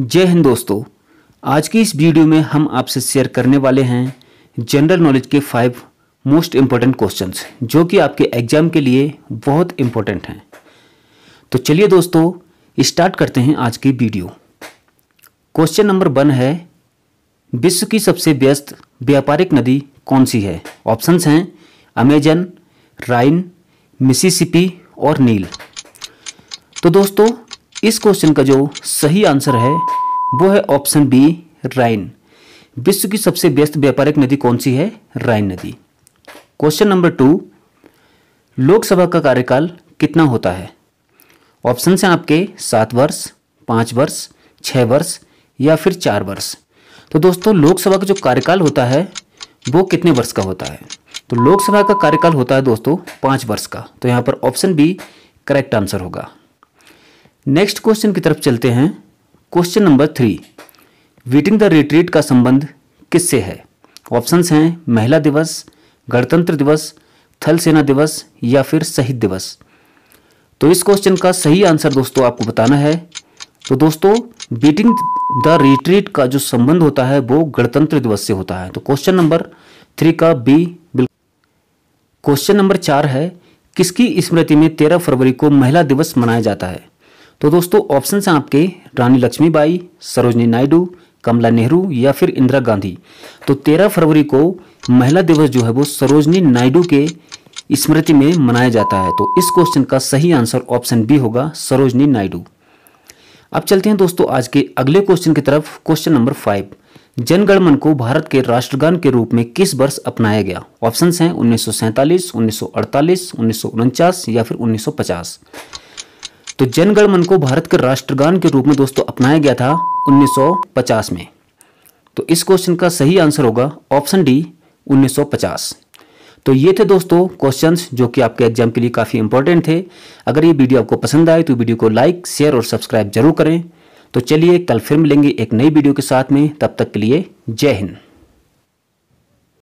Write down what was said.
जय हिंद दोस्तों आज की इस वीडियो में हम आपसे शेयर करने वाले हैं जनरल नॉलेज के फाइव मोस्ट इम्पॉर्टेंट क्वेश्चंस जो कि आपके एग्जाम के लिए बहुत इम्पोर्टेंट हैं तो चलिए दोस्तों स्टार्ट करते हैं आज की वीडियो क्वेश्चन नंबर वन है विश्व की सबसे व्यस्त व्यापारिक नदी कौन सी है ऑप्शंस हैं अमेजन राइन मिसिसिपी और नील तो दोस्तों इस क्वेश्चन का जो सही आंसर है वो है ऑप्शन बी राइन विश्व की सबसे व्यस्त व्यापारिक नदी कौन सी है राइन नदी क्वेश्चन नंबर टू लोकसभा का कार्यकाल कितना होता है ऑप्शन हैं आपके सात वर्ष पाँच वर्ष छः वर्ष या फिर चार वर्ष तो दोस्तों लोकसभा का जो कार्यकाल होता है वो कितने वर्ष का होता है तो लोकसभा का कार्यकाल होता है दोस्तों पाँच वर्ष का तो यहाँ पर ऑप्शन बी करेक्ट आंसर होगा नेक्स्ट क्वेश्चन की तरफ चलते हैं question number three beating the retreat का संबंध किससे है ऑप्शंस हैं महिला दिवस गणतंत्र दिवस थल सेना दिवस या फिर शहीद दिवस तो इस क्वेश्चन का सही आंसर दोस्तों आपको बताना है तो दोस्तों बीटिंग द रिट्रीट का जो संबंध होता है वो गणतंत्र दिवस से होता है तो क्वेश्चन नंबर थ्री का बी बिल्कुल क्वेश्चन नंबर चार है किसकी स्मृति में तेरह फरवरी को महिला दिवस मनाया जाता है तो दोस्तों ऑप्शन हैं आपके रानी लक्ष्मीबाई सरोजनी नायडू कमला नेहरू या फिर इंदिरा गांधी तो 13 फरवरी को महिला दिवस जो है वो सरोजनी नायडू के स्मृति में मनाया जाता है तो इस क्वेश्चन का सही आंसर ऑप्शन बी होगा सरोजनी नायडू अब चलते हैं दोस्तों आज के अगले क्वेश्चन की तरफ क्वेश्चन नंबर फाइव जनगणमन को भारत के राष्ट्रगान के रूप में किस वर्ष अपनाया गया ऑप्शन हैं उन्नीस सौ 1948, 1949 या फिर 1950 तो जनगणमन को भारत के राष्ट्रगान के रूप में दोस्तों अपनाया गया था 1950 में तो इस क्वेश्चन का सही आंसर होगा ऑप्शन डी 1950 तो ये थे दोस्तों क्वेश्चंस जो कि आपके एग्जाम के लिए काफ़ी इंपॉर्टेंट थे अगर ये वीडियो आपको पसंद आए तो वीडियो को लाइक शेयर और सब्सक्राइब जरूर करें तो चलिए कल फिर मिलेंगे एक नई वीडियो के साथ में तब तक के लिए जय हिंद